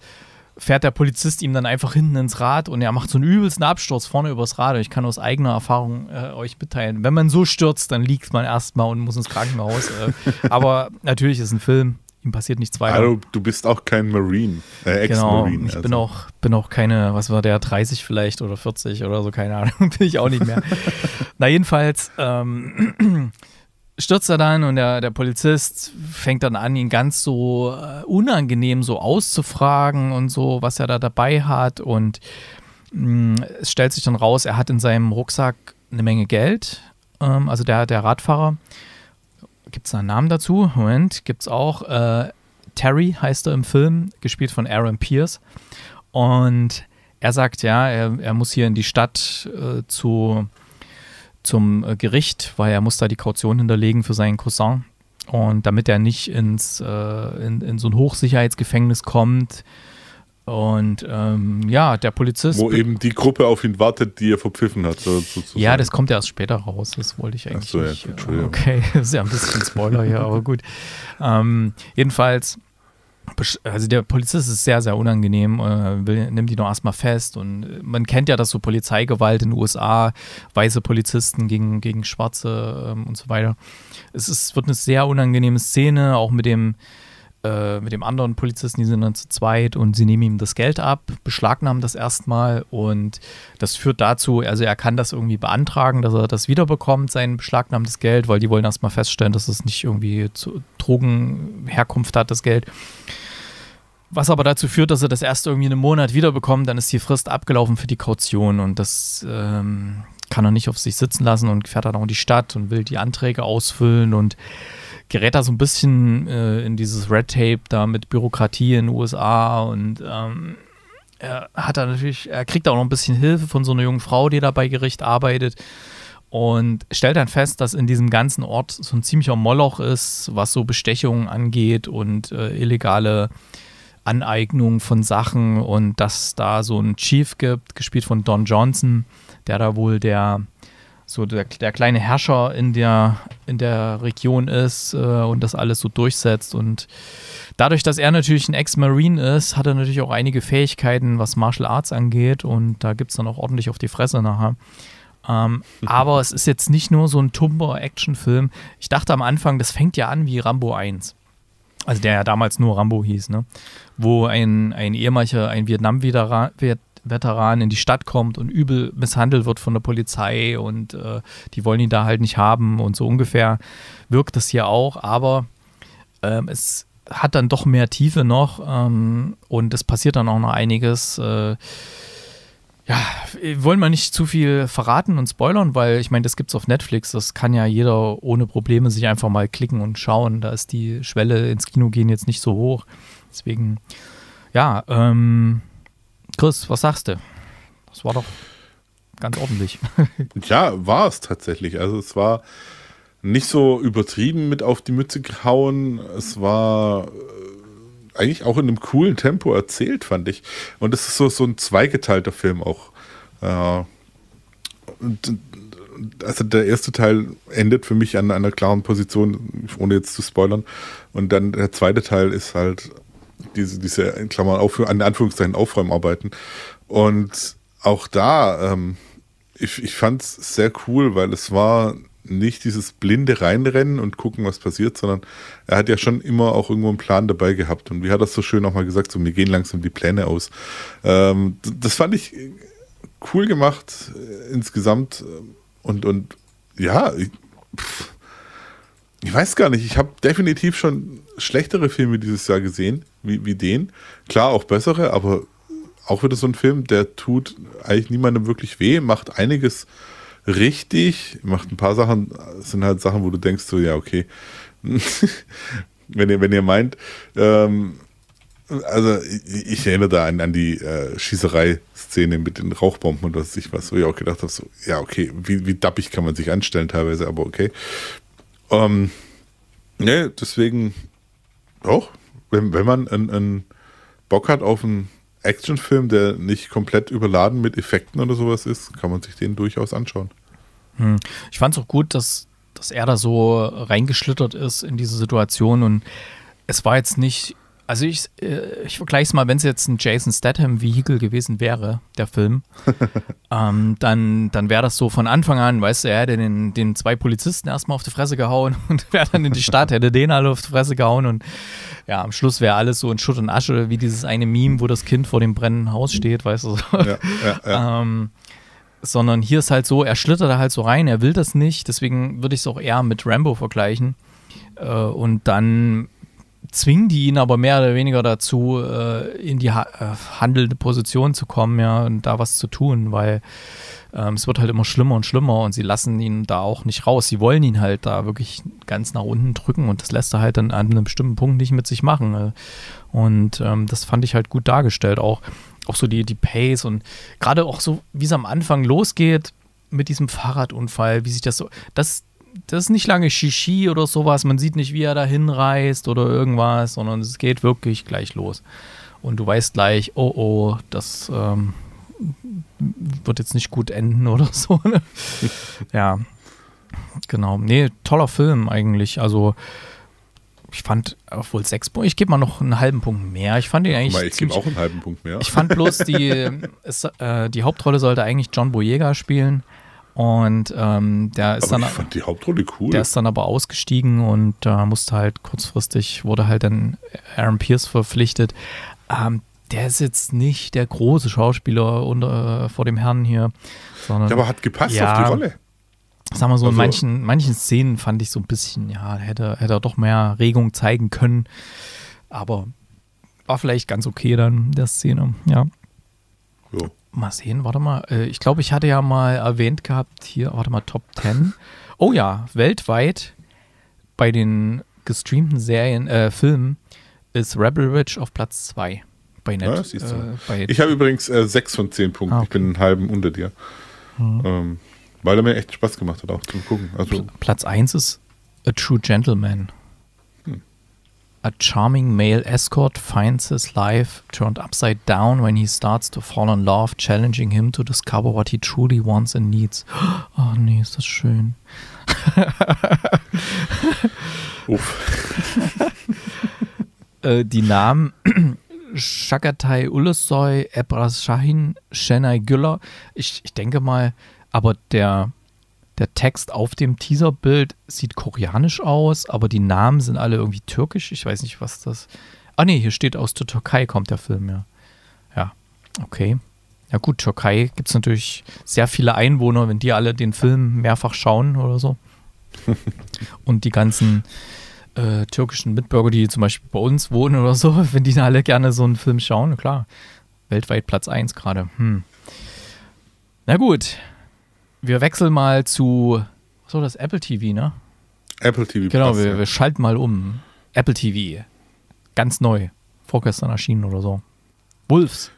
[SPEAKER 1] fährt der Polizist ihm dann einfach hinten ins Rad und er macht so einen übelsten Absturz vorne übers Rad. Und ich kann aus eigener Erfahrung äh, euch mitteilen, wenn man so stürzt, dann liegt man erstmal und muss ins Krankenhaus. Äh. aber natürlich ist ein Film, ihm passiert nichts weiter. Also,
[SPEAKER 2] du bist auch kein Marine, äh, genau, Ex-Marine. Genau, ich also. bin, auch,
[SPEAKER 1] bin auch keine, was war der, 30 vielleicht oder 40 oder so, keine Ahnung, bin ich auch nicht mehr. Na, jedenfalls ähm, stürzt er dann und der, der Polizist fängt dann an, ihn ganz so äh, unangenehm so auszufragen und so, was er da dabei hat. Und mh, mm, es stellt sich dann raus, er hat in seinem Rucksack eine Menge Geld, ähm, also der, der Radfahrer gibt es einen Namen dazu? Moment, gibt es auch. Äh, Terry heißt er im Film, gespielt von Aaron Pierce. Und er sagt, ja, er, er muss hier in die Stadt äh, zu, zum äh, Gericht, weil er muss da die Kaution hinterlegen für seinen Cousin. Und damit er nicht ins, äh, in, in so ein Hochsicherheitsgefängnis kommt, und ähm, ja, der Polizist. Wo eben
[SPEAKER 2] die Gruppe auf ihn wartet, die er verpfiffen hat. Sozusagen.
[SPEAKER 1] Ja, das kommt ja erst später raus. Das wollte ich eigentlich. Ach so, ja, nicht. Äh, Entschuldigung. Okay, das ist ja ein bisschen Spoiler hier, aber gut. Ähm, jedenfalls, also der Polizist ist sehr, sehr unangenehm, äh, will, nimmt die noch erstmal fest. Und äh, man kennt ja dass so Polizeigewalt in den USA, weiße Polizisten gegen, gegen Schwarze ähm, und so weiter. Es ist, wird eine sehr unangenehme Szene, auch mit dem äh, mit dem anderen Polizisten, die sind dann zu zweit und sie nehmen ihm das Geld ab, beschlagnahmen das erstmal und das führt dazu, also er kann das irgendwie beantragen, dass er das wiederbekommt, sein beschlagnahmtes Geld, weil die wollen erstmal feststellen, dass es nicht irgendwie zu Drogenherkunft hat, das Geld. Was aber dazu führt, dass er das erst irgendwie einen Monat wiederbekommt, dann ist die Frist abgelaufen für die Kaution und das ähm, kann er nicht auf sich sitzen lassen und fährt dann auch in die Stadt und will die Anträge ausfüllen und gerät da so ein bisschen äh, in dieses Red Tape da mit Bürokratie in den USA und ähm, er hat da natürlich, er kriegt da auch noch ein bisschen Hilfe von so einer jungen Frau, die da bei Gericht arbeitet und stellt dann fest, dass in diesem ganzen Ort so ein ziemlicher Moloch ist, was so Bestechungen angeht und äh, illegale Aneignung von Sachen und dass da so ein Chief gibt, gespielt von Don Johnson, der da wohl der so der, der kleine Herrscher in der, in der Region ist äh, und das alles so durchsetzt. Und dadurch, dass er natürlich ein Ex-Marine ist, hat er natürlich auch einige Fähigkeiten, was Martial Arts angeht. Und da gibt es dann auch ordentlich auf die Fresse nachher. Ähm, aber es ist jetzt nicht nur so ein tumber Actionfilm. Ich dachte am Anfang, das fängt ja an wie Rambo 1. Also der ja damals nur Rambo hieß, ne? Wo ein, ein ehemaliger, ein Vietnam-Veteran, Viet Veteran in die Stadt kommt und übel misshandelt wird von der Polizei und äh, die wollen ihn da halt nicht haben und so ungefähr wirkt das hier auch, aber ähm, es hat dann doch mehr Tiefe noch ähm, und es passiert dann auch noch einiges. Äh, ja, wollen wir nicht zu viel verraten und spoilern, weil ich meine, das gibt es auf Netflix, das kann ja jeder ohne Probleme sich einfach mal klicken und schauen. Da ist die Schwelle ins Kino gehen jetzt nicht so hoch. Deswegen, ja, ähm, Chris, was sagst du? Das war doch ganz
[SPEAKER 2] ordentlich. ja, war es tatsächlich. Also es war nicht so übertrieben mit auf die Mütze gehauen. Es war äh, eigentlich auch in einem coolen Tempo erzählt, fand ich. Und es ist so, so ein zweigeteilter Film auch. Äh, und, also der erste Teil endet für mich an einer klaren Position, ohne jetzt zu spoilern. Und dann der zweite Teil ist halt diese, diese in Klammern auf, an Anführungszeichen Aufräumarbeiten. Und auch da, ähm, ich, ich fand es sehr cool, weil es war nicht dieses blinde Reinrennen und gucken, was passiert, sondern er hat ja schon immer auch irgendwo einen Plan dabei gehabt. Und wie hat er so schön nochmal gesagt, so mir gehen langsam die Pläne aus. Ähm, das fand ich cool gemacht äh, insgesamt. Und, und ja, ich, pff, ich weiß gar nicht, ich habe definitiv schon schlechtere Filme dieses Jahr gesehen wie, wie den. Klar, auch bessere, aber auch wieder so ein Film, der tut eigentlich niemandem wirklich weh, macht einiges richtig, macht ein paar Sachen, sind halt Sachen, wo du denkst, so, ja, okay, wenn, ihr, wenn ihr meint, ähm, also ich, ich erinnere da an, an die äh, Schießerei-Szene mit den Rauchbomben und was ich was, wo ich auch gedacht habe, so, ja, okay, wie, wie dappig kann man sich anstellen teilweise, aber okay. Ähm, ne, deswegen auch, wenn, wenn man einen Bock hat auf einen Actionfilm, der nicht komplett überladen mit Effekten oder sowas ist, kann man sich den durchaus anschauen. Hm.
[SPEAKER 1] Ich fand es auch gut, dass, dass er da so reingeschlittert ist in diese Situation und es war jetzt nicht, also ich, äh, ich vergleiche es mal, wenn es jetzt ein Jason Statham-Vehikel gewesen wäre, der Film, ähm, dann, dann wäre das so von Anfang an, weißt du, er hätte den, den zwei Polizisten erstmal auf die Fresse gehauen und wäre dann in die Stadt, hätte den alle auf die Fresse gehauen und ja, am Schluss wäre alles so in Schutt und Asche, wie dieses eine Meme, wo das Kind vor dem brennenden Haus steht, weißt du. So. Ja, ja, ja. ähm, sondern hier ist halt so, er schlittert da halt so rein, er will das nicht, deswegen würde ich es auch eher mit Rambo vergleichen. Äh, und dann zwingen die ihn aber mehr oder weniger dazu, äh, in die ha äh, handelnde Position zu kommen, ja, und da was zu tun, weil ähm, es wird halt immer schlimmer und schlimmer und sie lassen ihn da auch nicht raus. Sie wollen ihn halt da wirklich ganz nach unten drücken und das lässt er halt dann an einem bestimmten Punkt nicht mit sich machen. Äh, und ähm, das fand ich halt gut dargestellt. Auch, auch so die, die Pace und gerade auch so, wie es am Anfang losgeht mit diesem Fahrradunfall, wie sich das so. Das, das ist nicht lange Shishi oder sowas. Man sieht nicht, wie er da hinreist oder irgendwas, sondern es geht wirklich gleich los. Und du weißt gleich, oh oh, das ähm, wird jetzt nicht gut enden oder so. Ne? ja, genau. Nee, toller Film eigentlich. Also ich fand, obwohl sechs Punkte, ich gebe mal noch einen halben Punkt mehr. Ich fand ihn eigentlich. Mal, ich gebe auch einen halben
[SPEAKER 2] Punkt mehr. Ich fand bloß, die,
[SPEAKER 1] es, äh, die Hauptrolle sollte eigentlich John Boyega spielen. Und ähm, der ist aber dann. Ich fand die Hauptrolle cool. Der ist dann aber ausgestiegen und äh, musste halt kurzfristig, wurde halt dann Aaron Pierce verpflichtet. Ähm, der ist jetzt nicht der große Schauspieler unter, äh, vor dem Herrn hier. Sondern, ja, aber hat gepasst ja, auf die Rolle. Sag mal so, also, in manchen, manchen Szenen fand ich so ein bisschen, ja, hätte, hätte er doch mehr Regung zeigen können. Aber war vielleicht ganz okay dann, der Szene, ja. So. Mal sehen, warte mal. Äh, ich glaube, ich hatte ja mal erwähnt gehabt, hier, warte mal, Top 10. Oh ja, weltweit bei den gestreamten Serien, äh, Filmen ist Rebel Ridge auf Platz 2 bei Net. Ja, Äh, bei ich habe
[SPEAKER 2] übrigens äh, 6 von zehn Punkten. Ah, okay. Ich bin einen halben unter dir. Mhm. Ähm, weil er mir echt Spaß gemacht hat, auch zum Gucken. Also,
[SPEAKER 1] Platz 1 ist A True Gentleman. Hm. A charming male escort finds his life turned upside down when he starts to fall in love, challenging him to discover what he truly wants and needs. Oh nee, ist das schön. Uff. Äh, die Namen Shakatay Ulusoy, Ebras Shahin, Shenai Güller. Ich, ich denke mal, aber der, der Text auf dem Teaserbild sieht koreanisch aus, aber die Namen sind alle irgendwie türkisch. Ich weiß nicht, was das. Ah, nee, hier steht aus der Türkei kommt der Film, ja. Ja, okay. Ja, gut, Türkei gibt es natürlich sehr viele Einwohner, wenn die alle den Film mehrfach schauen oder so. Und die ganzen äh, türkischen Mitbürger, die zum Beispiel bei uns wohnen oder so, wenn die alle gerne so einen Film schauen, klar. Weltweit Platz 1 gerade. Hm. Na gut, wir wechseln mal zu, was war das Apple TV, ne?
[SPEAKER 2] Apple TV. Genau, Plus, wir, wir
[SPEAKER 1] schalten mal um. Apple TV. Ganz neu. Vorgestern erschienen oder so.
[SPEAKER 2] Wolfs.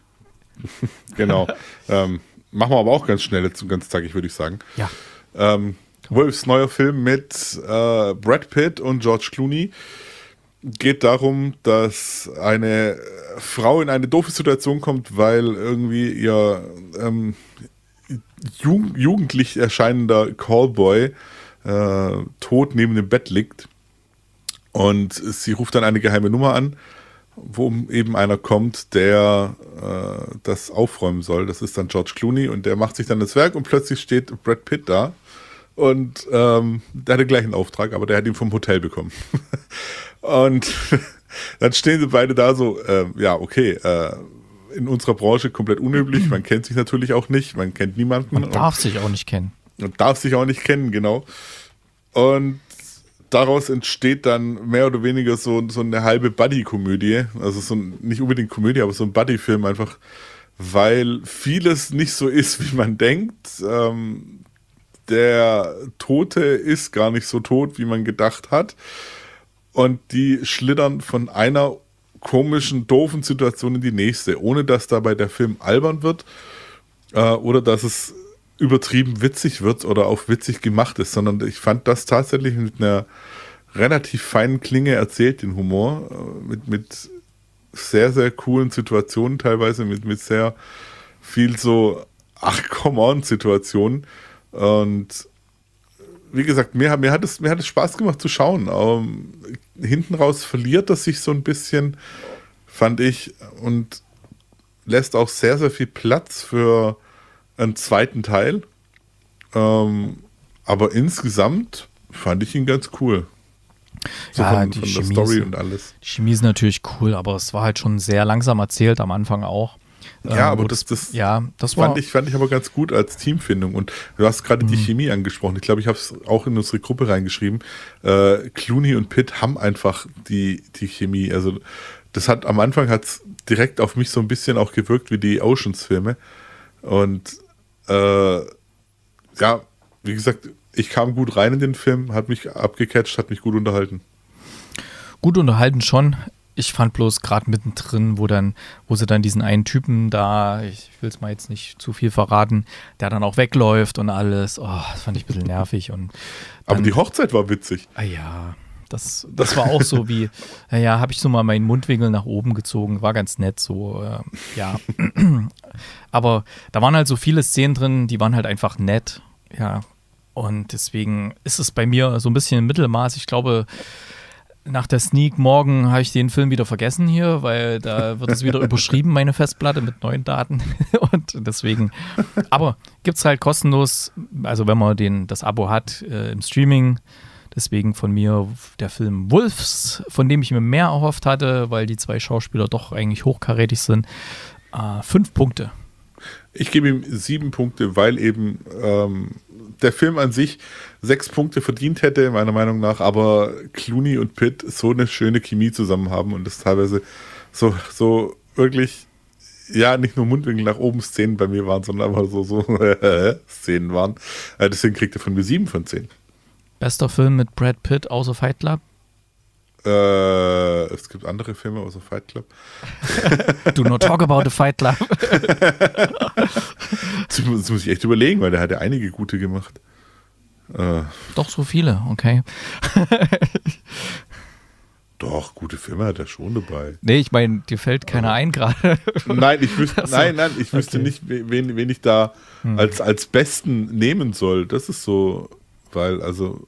[SPEAKER 2] genau. ähm, machen wir aber auch ganz schnell, ganz zackig, würde ich sagen. Ja. Ähm, Wolfs neuer Film mit äh, Brad Pitt und George Clooney geht darum, dass eine äh, Frau in eine doofe Situation kommt, weil irgendwie ihr ähm, jug jugendlich erscheinender Callboy äh, tot neben dem Bett liegt. Und sie ruft dann eine geheime Nummer an, wo eben einer kommt, der äh, das aufräumen soll. Das ist dann George Clooney und der macht sich dann das Werk und plötzlich steht Brad Pitt da und ähm, der hatte gleich einen Auftrag, aber der hat ihn vom Hotel bekommen. und dann stehen sie beide da so, äh, ja, okay, äh, in unserer Branche komplett unüblich. Man kennt sich natürlich auch nicht, man kennt niemanden. Man darf und, sich auch nicht kennen. Man darf sich auch nicht kennen, genau. Und daraus entsteht dann mehr oder weniger so, so eine halbe Buddy-Komödie. Also so ein, nicht unbedingt Komödie, aber so ein Buddy-Film einfach, weil vieles nicht so ist, wie man denkt. Ähm, der Tote ist gar nicht so tot, wie man gedacht hat. Und die schlittern von einer komischen, doofen Situation in die nächste, ohne dass dabei der Film albern wird äh, oder dass es übertrieben witzig wird oder auch witzig gemacht ist, sondern ich fand das tatsächlich mit einer relativ feinen Klinge erzählt, den Humor, äh, mit, mit sehr, sehr coolen Situationen teilweise, mit, mit sehr viel so, ach, come on, Situationen und wie gesagt, mir, mir, hat es, mir hat es Spaß gemacht zu schauen. Aber hinten raus verliert das sich so ein bisschen, fand ich, und lässt auch sehr, sehr viel Platz für einen zweiten Teil. Ähm, aber insgesamt fand ich ihn ganz cool. So ja, von, die von Chemie Story ist, und alles.
[SPEAKER 1] Die Chemie ist natürlich cool, aber es war halt schon sehr langsam erzählt am Anfang auch. Ähm, ja, aber das, das, ja, das fand, ich,
[SPEAKER 2] fand ich aber ganz gut als Teamfindung. Und du hast gerade die mhm. Chemie angesprochen. Ich glaube, ich habe es auch in unsere Gruppe reingeschrieben. Äh, Clooney und Pitt haben einfach die, die Chemie. Also das hat am Anfang hat direkt auf mich so ein bisschen auch gewirkt wie die Oceans-Filme. Und äh, ja, wie gesagt, ich kam gut rein in den Film, hat mich abgecatcht, hat mich gut unterhalten.
[SPEAKER 1] Gut unterhalten schon ich fand bloß gerade mittendrin, wo dann, wo sie dann diesen einen Typen da, ich will es mal jetzt nicht zu viel verraten, der dann auch wegläuft und alles, oh, das fand ich ein bisschen nervig. Und
[SPEAKER 2] dann, Aber die Hochzeit war witzig. Ah ja,
[SPEAKER 1] das, das war auch so wie, naja, habe ich so mal meinen Mundwinkel nach oben gezogen, war ganz nett so, äh, ja. Aber da waren halt so viele Szenen drin, die waren halt einfach nett, ja. Und deswegen ist es bei mir so ein bisschen im Mittelmaß. Ich glaube, nach der Sneak morgen habe ich den Film wieder vergessen hier, weil da wird es wieder überschrieben, meine Festplatte mit neuen Daten. Und deswegen. Aber gibt es halt kostenlos, also wenn man den, das Abo hat äh, im Streaming. Deswegen von mir der Film Wolfs, von dem ich mir mehr erhofft hatte, weil die zwei Schauspieler doch eigentlich hochkarätig sind. Äh, fünf Punkte
[SPEAKER 2] ich gebe ihm sieben Punkte, weil eben ähm, der Film an sich sechs Punkte verdient hätte, meiner Meinung nach, aber Clooney und Pitt so eine schöne Chemie zusammen haben und das teilweise so, so wirklich, ja, nicht nur Mundwinkel nach oben Szenen bei mir waren, sondern einfach so, so Szenen waren. Äh, deswegen kriegt er von mir sieben von zehn.
[SPEAKER 1] Bester Film mit Brad Pitt außer Fight Club?
[SPEAKER 2] Äh, es gibt andere Filme außer Fight Club. Do not talk about the Fight Club. das muss ich echt überlegen, weil der hat ja einige gute gemacht. Äh,
[SPEAKER 1] Doch so viele, okay.
[SPEAKER 2] Doch, gute Filme hat er schon dabei.
[SPEAKER 1] Nee, ich meine, dir fällt keiner
[SPEAKER 2] äh. ein gerade.
[SPEAKER 1] nein, ich wüsste, nein, nein, ich wüsste okay. nicht,
[SPEAKER 2] wen, wen ich da hm. als, als Besten nehmen soll. Das ist so, weil, also,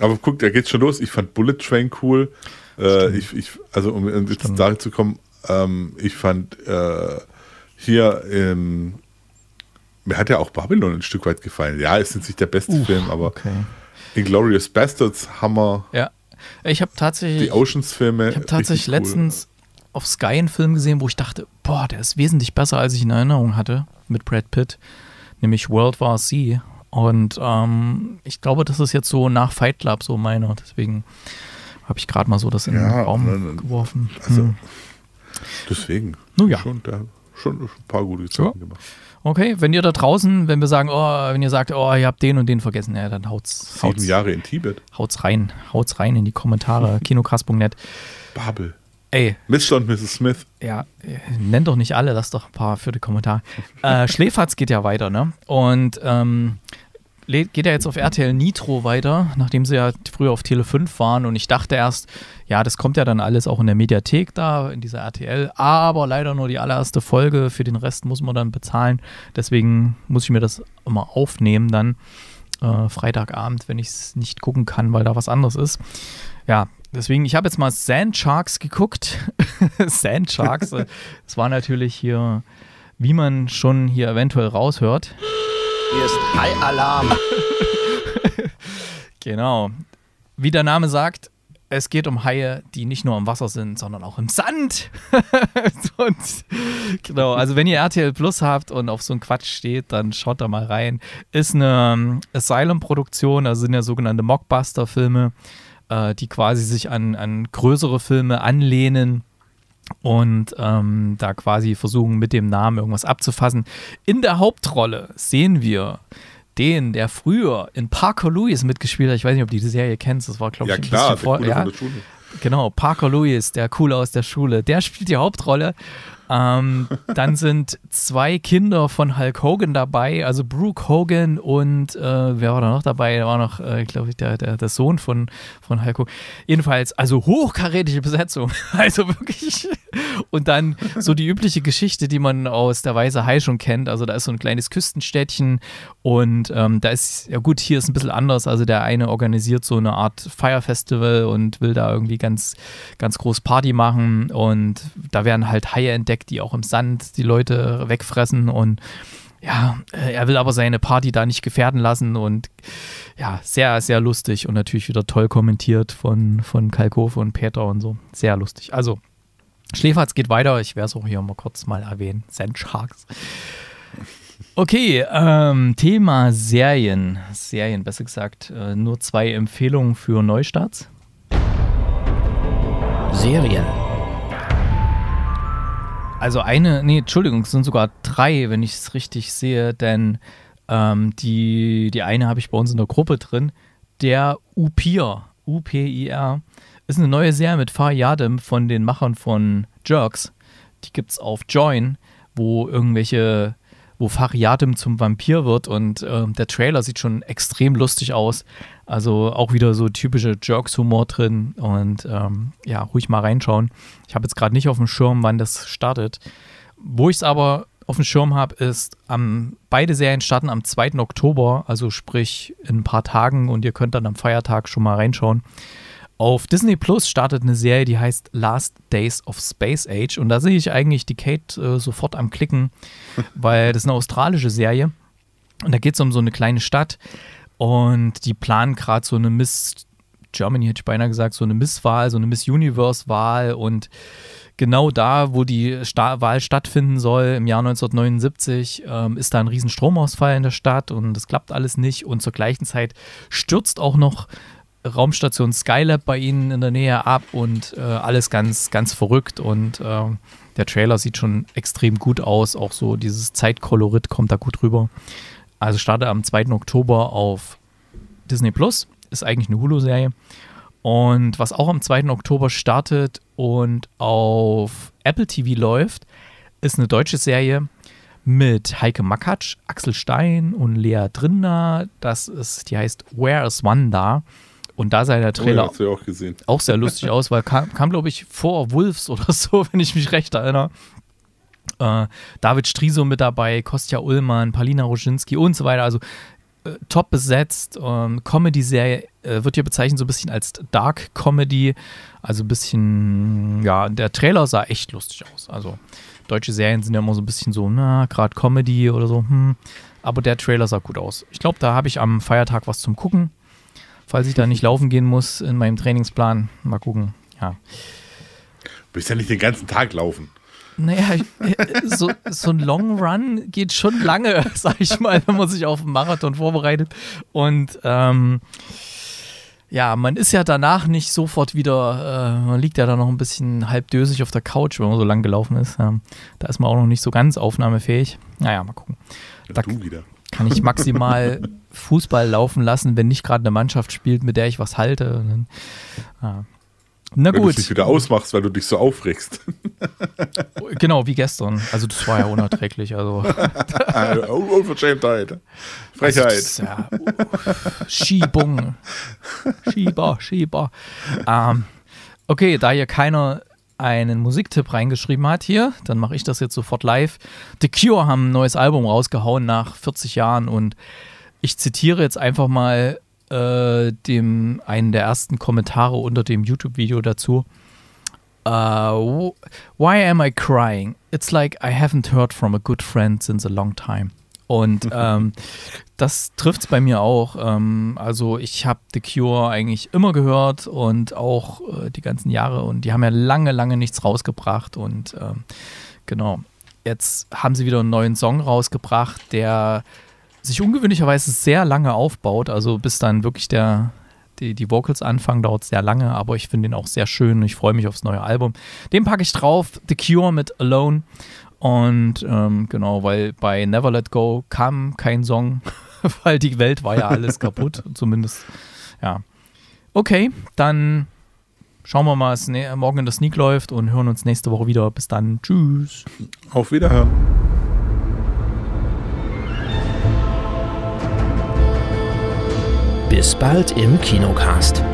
[SPEAKER 2] aber guck, da geht's schon los. Ich fand Bullet Train cool. Äh, ich, ich, also um jetzt Stimmt. dahin zu kommen, ähm, ich fand äh, hier ähm, mir hat ja auch Babylon ein Stück weit gefallen. Ja, ist jetzt nicht der beste Uff, Film, aber okay. Inglorious Bastards, Hammer. Ja,
[SPEAKER 1] ich habe tatsächlich die Oceans-Filme. Ich habe tatsächlich letztens auf Sky einen Film gesehen, wo ich dachte, boah, der ist wesentlich besser, als ich in Erinnerung hatte mit Brad Pitt, nämlich World War Z und ähm, ich glaube, das ist jetzt so nach Fight Club so meine. Deswegen
[SPEAKER 2] habe ich gerade mal so das in ja, den Raum dann, äh, geworfen. Also, hm. Deswegen. Nun ja. Schon, da, schon ein paar gute Sachen ja. gemacht.
[SPEAKER 1] Okay, wenn ihr da draußen, wenn wir sagen, oh, wenn ihr sagt, oh, ihr habt den und den vergessen, ja, dann haut's. Sieben haut's, Jahre in Tibet. Haut's rein, haut's rein in die Kommentare, kinokast.net.
[SPEAKER 2] Babel. Ey. Mr. und Mrs. Smith. Ja,
[SPEAKER 1] nennt doch nicht alle, lasst doch ein paar für die Kommentare. äh, Schläferz geht ja weiter, ne? Und ähm, geht ja jetzt auf RTL Nitro weiter, nachdem sie ja früher auf Tele 5 waren. Und ich dachte erst, ja, das kommt ja dann alles auch in der Mediathek da, in dieser RTL. Aber leider nur die allererste Folge. Für den Rest muss man dann bezahlen. Deswegen muss ich mir das immer aufnehmen dann äh, Freitagabend, wenn ich es nicht gucken kann, weil da was anderes ist. Ja, Deswegen, ich habe jetzt mal Sand Sharks geguckt. Sand Sharks. Es war natürlich hier, wie man schon hier eventuell raushört. Hier ist High Alarm. genau. Wie der Name sagt, es geht um Haie, die nicht nur im Wasser sind, sondern auch im Sand. und, genau, also wenn ihr RTL Plus habt und auf so einen Quatsch steht, dann schaut da mal rein. Ist eine ähm, Asylum-Produktion, also sind ja sogenannte Mockbuster-Filme, äh, die quasi sich an, an größere Filme anlehnen und ähm, da quasi versuchen, mit dem Namen irgendwas abzufassen. In der Hauptrolle sehen wir den, der früher in Parker Lewis mitgespielt hat. Ich weiß nicht, ob du diese Serie kennst. Das war, glaube ich, ja, klar, ein der vor. Ja, genau, Parker Lewis, der Coole aus der Schule, der spielt die Hauptrolle. Ähm, dann sind zwei Kinder von Hulk Hogan dabei, also Brooke Hogan und äh, wer war da noch dabei? Da war noch, äh, glaube ich, der, der, der, Sohn von, von Hulk Hogan. Jedenfalls, also hochkarätische Besetzung. also wirklich. Und dann so die übliche Geschichte, die man aus der Weiße Hai schon kennt. Also da ist so ein kleines Küstenstädtchen und ähm, da ist, ja gut, hier ist ein bisschen anders. Also der eine organisiert so eine Art Feierfestival und will da irgendwie ganz, ganz groß Party machen und da werden halt Haie entdeckt die auch im Sand die Leute wegfressen und ja, äh, er will aber seine Party da nicht gefährden lassen und ja, sehr, sehr lustig und natürlich wieder toll kommentiert von, von Kalkofe und Peter und so. Sehr lustig. Also, Schläferz geht weiter. Ich werde es auch hier mal kurz mal erwähnen. Sand Okay, ähm, Thema Serien. Serien, besser gesagt, äh, nur zwei Empfehlungen für Neustarts. Serien also eine, nee, Entschuldigung, es sind sogar drei, wenn ich es richtig sehe, denn ähm, die, die eine habe ich bei uns in der Gruppe drin, der Upir, U-P-I-R, ist eine neue Serie mit Faryadem von den Machern von Jerks. Die gibt es auf Join, wo irgendwelche wo Fariadim zum Vampir wird und äh, der Trailer sieht schon extrem lustig aus. Also auch wieder so typische Jerks-Humor drin und ähm, ja, ruhig mal reinschauen. Ich habe jetzt gerade nicht auf dem Schirm, wann das startet. Wo ich es aber auf dem Schirm habe, ist, am, beide Serien starten am 2. Oktober, also sprich in ein paar Tagen und ihr könnt dann am Feiertag schon mal reinschauen. Auf Disney Plus startet eine Serie, die heißt Last Days of Space Age. Und da sehe ich eigentlich die Kate äh, sofort am Klicken, weil das ist eine australische Serie. Und da geht es um so eine kleine Stadt. Und die planen gerade so eine Miss Germany, hätte ich beinahe gesagt, so eine Misswahl, so eine Miss Universe-Wahl. Und genau da, wo die Sta Wahl stattfinden soll, im Jahr 1979, ähm, ist da ein riesen Stromausfall in der Stadt und das klappt alles nicht. Und zur gleichen Zeit stürzt auch noch Raumstation Skylab bei ihnen in der Nähe ab und äh, alles ganz, ganz verrückt und äh, der Trailer sieht schon extrem gut aus. Auch so dieses Zeitkolorit kommt da gut rüber. Also startet am 2. Oktober auf Disney Plus, ist eigentlich eine Hulu-Serie. Und was auch am 2. Oktober startet und auf Apple TV läuft, ist eine deutsche Serie mit Heike Makatsch, Axel Stein und Lea Drinder. Das ist, die heißt Where is Wanda? Und da sah der Trailer oh ja, auch, auch, sehr lustig aus, weil kam, kam glaube ich, vor Wolves oder so, wenn ich mich recht erinnere. Äh, David Striso mit dabei, Kostja Ullmann, Palina Roschinski und so weiter. Also äh, top besetzt. Ähm, Comedy-Serie äh, wird hier bezeichnet so ein bisschen als Dark Comedy. Also ein bisschen, ja, der Trailer sah echt lustig aus. Also deutsche Serien sind ja immer so ein bisschen so, na, gerade Comedy oder so. Hm. Aber der Trailer sah gut aus. Ich glaube, da habe ich am Feiertag was zum Gucken falls ich da nicht laufen gehen muss in meinem Trainingsplan.
[SPEAKER 2] Mal gucken, ja. Du bist ja nicht den ganzen Tag laufen.
[SPEAKER 1] Naja, äh, so, so ein Long Run geht schon lange, sag ich mal, wenn man sich auf einen Marathon vorbereitet. Und ähm, ja, man ist ja danach nicht sofort wieder, äh, man liegt ja da noch ein bisschen halbdösig auf der Couch, wenn man so lang gelaufen ist. Ähm, da ist man auch noch nicht so ganz aufnahmefähig. Naja, mal gucken. Ja, da, du wieder kann ich maximal Fußball laufen lassen, wenn nicht gerade eine Mannschaft spielt, mit der ich was halte. Dann, ja.
[SPEAKER 2] Ah. Na gut. Wenn du dich wieder ausmachst, weil du dich so aufregst.
[SPEAKER 1] Genau, wie gestern. Also das war ja unerträglich. Also.
[SPEAKER 2] Unverschämtheit. Frechheit. Also ist, ja, Schiebung. Schieber, Schieber.
[SPEAKER 1] Ähm, okay, da hier keiner einen Musiktipp reingeschrieben hat hier, dann mache ich das jetzt sofort live. The Cure haben ein neues Album rausgehauen nach 40 Jahren und ich zitiere jetzt einfach mal äh, dem, einen der ersten Kommentare unter dem YouTube-Video dazu. Uh, why am I crying? It's like I haven't heard from a good friend since a long time. Und ähm, das trifft es bei mir auch. Ähm, also ich habe The Cure eigentlich immer gehört und auch äh, die ganzen Jahre. Und die haben ja lange, lange nichts rausgebracht. Und ähm, genau, jetzt haben sie wieder einen neuen Song rausgebracht, der sich ungewöhnlicherweise sehr lange aufbaut. Also bis dann wirklich der, die, die Vocals anfangen, dauert sehr lange. Aber ich finde ihn auch sehr schön. Ich freue mich aufs neue Album. Den packe ich drauf. The Cure mit Alone. Und ähm, genau, weil bei Never Let Go kam kein Song, weil die Welt war ja alles kaputt, zumindest, ja. Okay, dann schauen wir mal, was morgen in der Sneak läuft und hören uns nächste Woche wieder. Bis dann. Tschüss.
[SPEAKER 2] Auf Wiederhören. Bis bald im Kinocast.